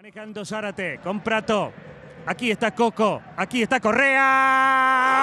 Manejando Zárate, con Prato. Aquí está Coco, aquí está Correa.